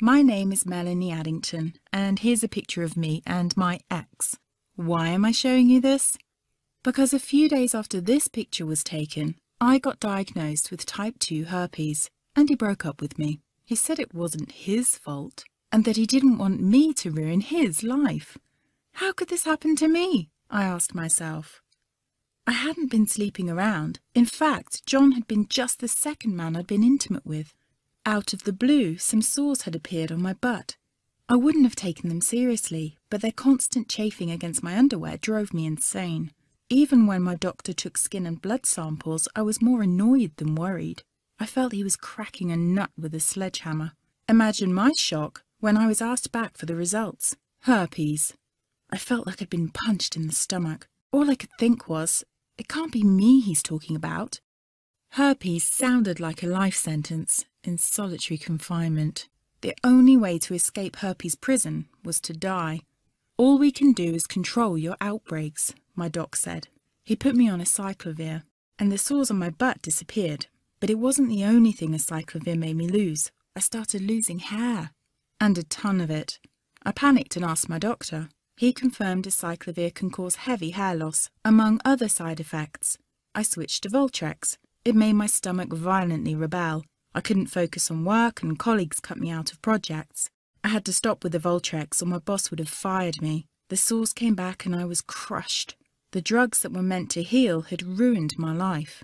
My name is Melanie Addington and here's a picture of me and my ex. Why am I showing you this? Because a few days after this picture was taken, I got diagnosed with type 2 herpes and he broke up with me. He said it wasn't his fault and that he didn't want me to ruin his life. How could this happen to me? I asked myself. I hadn't been sleeping around. In fact, John had been just the second man I'd been intimate with. Out of the blue, some sores had appeared on my butt. I wouldn't have taken them seriously, but their constant chafing against my underwear drove me insane. Even when my doctor took skin and blood samples, I was more annoyed than worried. I felt he was cracking a nut with a sledgehammer. Imagine my shock when I was asked back for the results. Herpes. I felt like I'd been punched in the stomach. All I could think was, it can't be me he's talking about. Herpes sounded like a life sentence, in solitary confinement. The only way to escape herpes prison was to die. All we can do is control your outbreaks, my doc said. He put me on a cyclovir, and the sores on my butt disappeared. But it wasn't the only thing a cyclovir made me lose. I started losing hair. And a ton of it. I panicked and asked my doctor. He confirmed a cyclovir can cause heavy hair loss, among other side effects. I switched to Voltrex. It made my stomach violently rebel, I couldn't focus on work and colleagues cut me out of projects. I had to stop with the Voltrex or my boss would have fired me. The sores came back and I was crushed. The drugs that were meant to heal had ruined my life.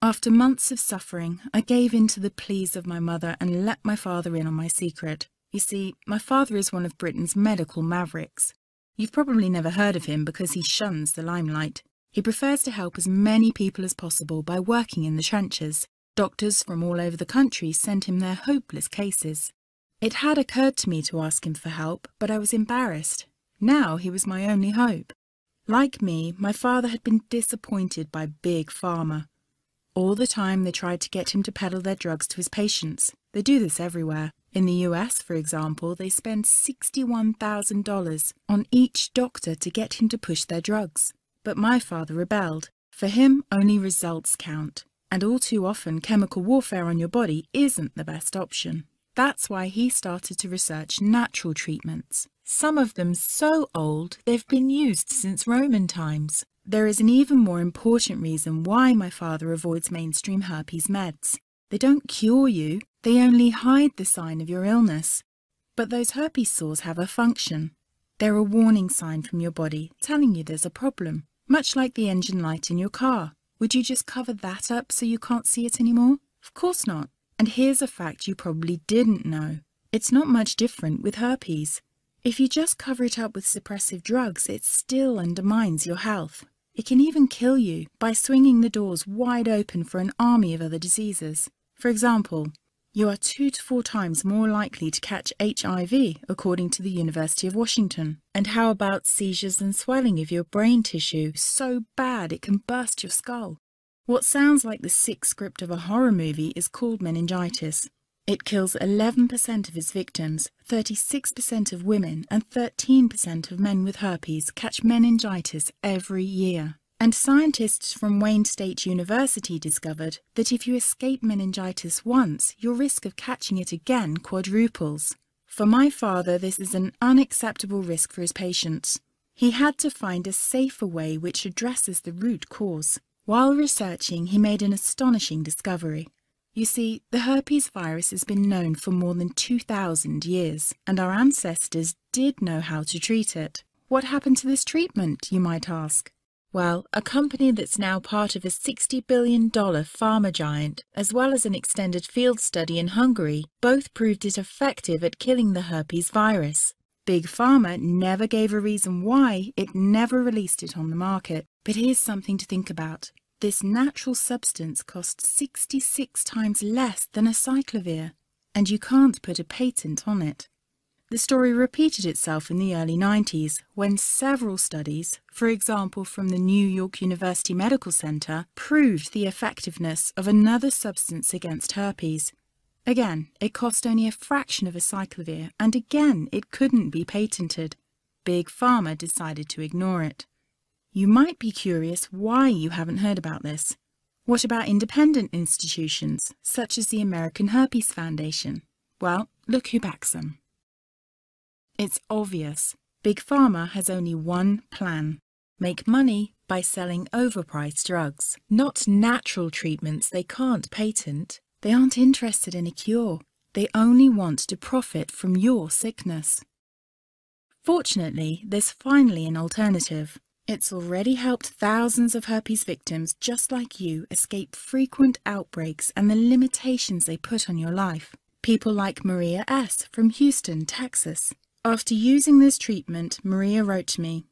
After months of suffering, I gave in to the pleas of my mother and let my father in on my secret. You see, my father is one of Britain's medical mavericks. You've probably never heard of him because he shuns the limelight. He prefers to help as many people as possible by working in the trenches. Doctors from all over the country sent him their hopeless cases. It had occurred to me to ask him for help, but I was embarrassed. Now he was my only hope. Like me, my father had been disappointed by Big Pharma. All the time they tried to get him to peddle their drugs to his patients. They do this everywhere. In the US, for example, they spend $61,000 on each doctor to get him to push their drugs. But my father rebelled. For him, only results count. And all too often, chemical warfare on your body isn't the best option. That's why he started to research natural treatments, some of them so old they've been used since Roman times. There is an even more important reason why my father avoids mainstream herpes meds. They don't cure you, they only hide the sign of your illness. But those herpes sores have a function. They're a warning sign from your body telling you there's a problem, much like the engine light in your car. Would you just cover that up so you can't see it anymore? Of course not. And here's a fact you probably didn't know. It's not much different with herpes. If you just cover it up with suppressive drugs, it still undermines your health. It can even kill you by swinging the doors wide open for an army of other diseases. For example, you are two to four times more likely to catch HIV, according to the University of Washington. And how about seizures and swelling of your brain tissue, so bad it can burst your skull? What sounds like the sick script of a horror movie is called meningitis. It kills 11% of its victims, 36% of women and 13% of men with herpes catch meningitis every year. And scientists from Wayne State University discovered that if you escape meningitis once, your risk of catching it again quadruples. For my father, this is an unacceptable risk for his patients. He had to find a safer way which addresses the root cause. While researching, he made an astonishing discovery. You see, the herpes virus has been known for more than 2,000 years, and our ancestors did know how to treat it. What happened to this treatment, you might ask? Well, a company that's now part of a $60 billion pharma giant, as well as an extended field study in Hungary, both proved it effective at killing the herpes virus. Big Pharma never gave a reason why it never released it on the market. But here's something to think about. This natural substance costs 66 times less than a cyclovir, and you can't put a patent on it. The story repeated itself in the early 90s when several studies, for example from the New York University Medical Center, proved the effectiveness of another substance against herpes. Again, it cost only a fraction of a cyclovir and again it couldn't be patented. Big Pharma decided to ignore it. You might be curious why you haven't heard about this. What about independent institutions, such as the American Herpes Foundation? Well, look who backs them. It's obvious. Big Pharma has only one plan. Make money by selling overpriced drugs. Not natural treatments they can't patent. They aren't interested in a cure. They only want to profit from your sickness. Fortunately, there's finally an alternative. It's already helped thousands of herpes victims just like you escape frequent outbreaks and the limitations they put on your life. People like Maria S. from Houston, Texas. After using this treatment, Maria wrote to me,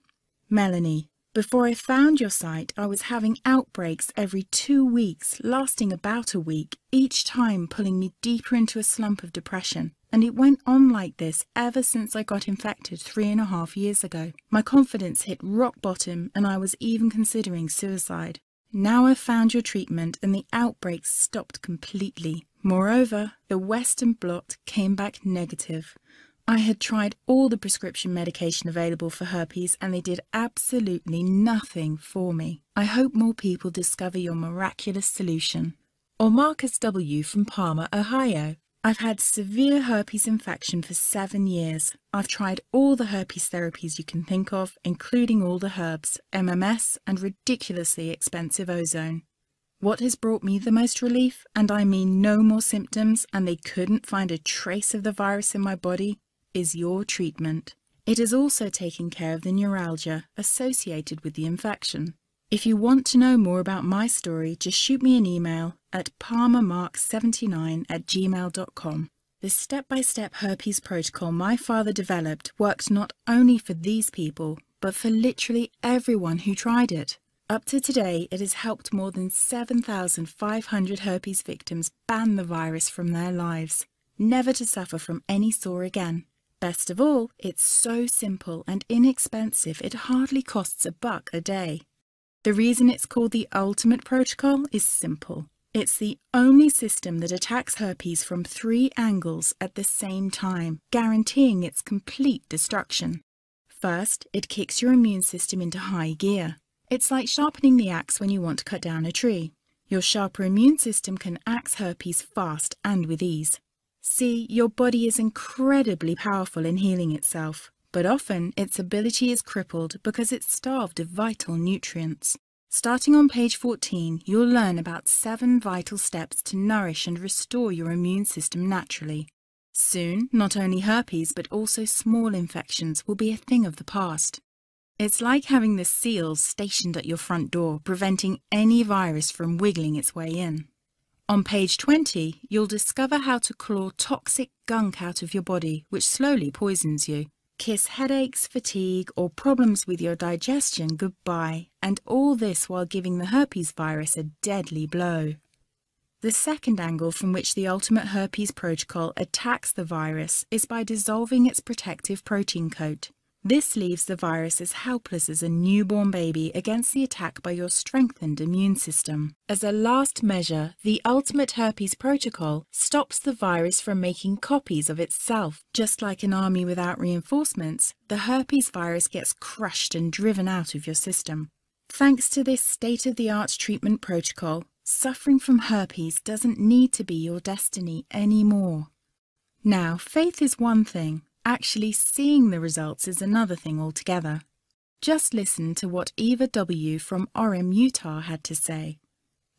Melanie, before I found your site, I was having outbreaks every two weeks, lasting about a week, each time pulling me deeper into a slump of depression. And it went on like this ever since I got infected three and a half years ago. My confidence hit rock bottom and I was even considering suicide. Now I've found your treatment and the outbreaks stopped completely. Moreover, the Western blot came back negative. I had tried all the prescription medication available for herpes and they did absolutely nothing for me. I hope more people discover your miraculous solution. Or Marcus W. from Palmer, Ohio. I've had severe herpes infection for seven years. I've tried all the herpes therapies you can think of, including all the herbs, MMS, and ridiculously expensive ozone. What has brought me the most relief, and I mean no more symptoms, and they couldn't find a trace of the virus in my body, is your treatment. It is also taking care of the neuralgia associated with the infection. If you want to know more about my story, just shoot me an email at palmermark79 at gmail.com. The step-by-step -step herpes protocol my father developed worked not only for these people, but for literally everyone who tried it. Up to today, it has helped more than 7,500 herpes victims ban the virus from their lives, never to suffer from any sore again. Best of all, it's so simple and inexpensive it hardly costs a buck a day. The reason it's called the ultimate protocol is simple. It's the only system that attacks herpes from three angles at the same time, guaranteeing its complete destruction. First, it kicks your immune system into high gear. It's like sharpening the axe when you want to cut down a tree. Your sharper immune system can axe herpes fast and with ease. See, your body is incredibly powerful in healing itself, but often its ability is crippled because it's starved of vital nutrients. Starting on page 14, you'll learn about seven vital steps to nourish and restore your immune system naturally. Soon, not only herpes but also small infections will be a thing of the past. It's like having the seals stationed at your front door, preventing any virus from wiggling its way in. On page 20, you'll discover how to claw toxic gunk out of your body, which slowly poisons you. Kiss headaches, fatigue, or problems with your digestion goodbye, and all this while giving the herpes virus a deadly blow. The second angle from which the Ultimate Herpes Protocol attacks the virus is by dissolving its protective protein coat. This leaves the virus as helpless as a newborn baby against the attack by your strengthened immune system. As a last measure, the Ultimate Herpes Protocol stops the virus from making copies of itself. Just like an army without reinforcements, the herpes virus gets crushed and driven out of your system. Thanks to this state-of-the-art treatment protocol, suffering from herpes doesn't need to be your destiny anymore. Now, faith is one thing, Actually seeing the results is another thing altogether. Just listen to what Eva W. from Orem, Utah had to say.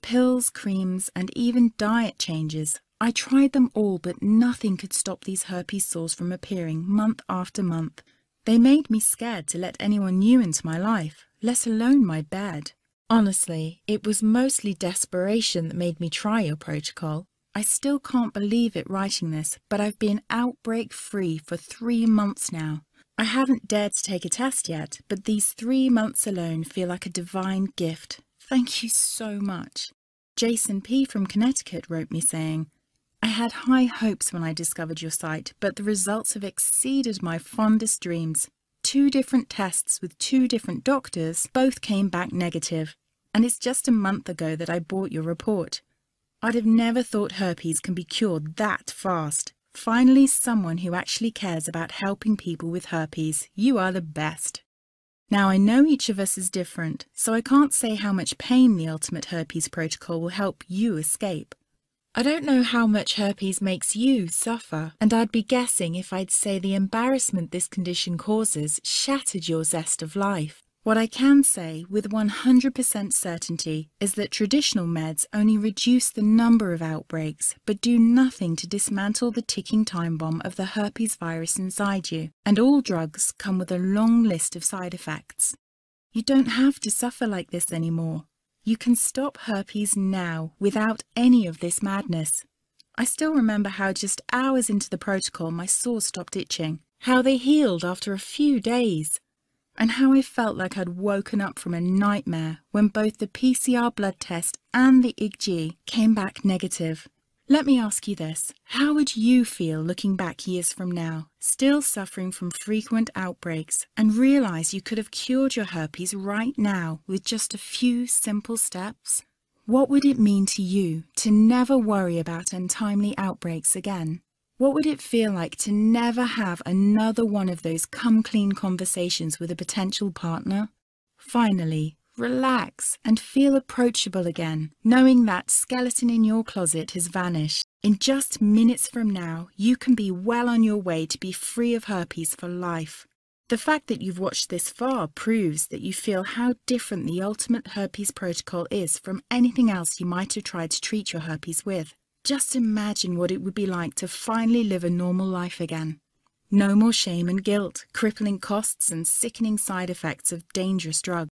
Pills, creams, and even diet changes. I tried them all, but nothing could stop these herpes sores from appearing month after month. They made me scared to let anyone new into my life, let alone my bed. Honestly, it was mostly desperation that made me try your protocol. I still can't believe it writing this, but I've been outbreak free for three months now. I haven't dared to take a test yet, but these three months alone feel like a divine gift. Thank you so much. Jason P. from Connecticut wrote me saying, I had high hopes when I discovered your site, but the results have exceeded my fondest dreams. Two different tests with two different doctors both came back negative, and it's just a month ago that I bought your report. I'd have never thought herpes can be cured that fast. Finally, someone who actually cares about helping people with herpes. You are the best. Now, I know each of us is different, so I can't say how much pain the Ultimate Herpes Protocol will help you escape. I don't know how much herpes makes you suffer, and I'd be guessing if I'd say the embarrassment this condition causes shattered your zest of life. What I can say with 100% certainty is that traditional meds only reduce the number of outbreaks but do nothing to dismantle the ticking time bomb of the herpes virus inside you, and all drugs come with a long list of side effects. You don't have to suffer like this anymore. You can stop herpes now without any of this madness. I still remember how just hours into the protocol my sores stopped itching, how they healed after a few days, and how I felt like I'd woken up from a nightmare when both the PCR blood test and the IgG came back negative. Let me ask you this, how would you feel looking back years from now, still suffering from frequent outbreaks and realise you could have cured your herpes right now with just a few simple steps? What would it mean to you to never worry about untimely outbreaks again? What would it feel like to never have another one of those come clean conversations with a potential partner? Finally, relax and feel approachable again, knowing that skeleton in your closet has vanished. In just minutes from now, you can be well on your way to be free of herpes for life. The fact that you've watched this far proves that you feel how different the ultimate herpes protocol is from anything else you might have tried to treat your herpes with. Just imagine what it would be like to finally live a normal life again. No more shame and guilt, crippling costs and sickening side effects of dangerous drugs.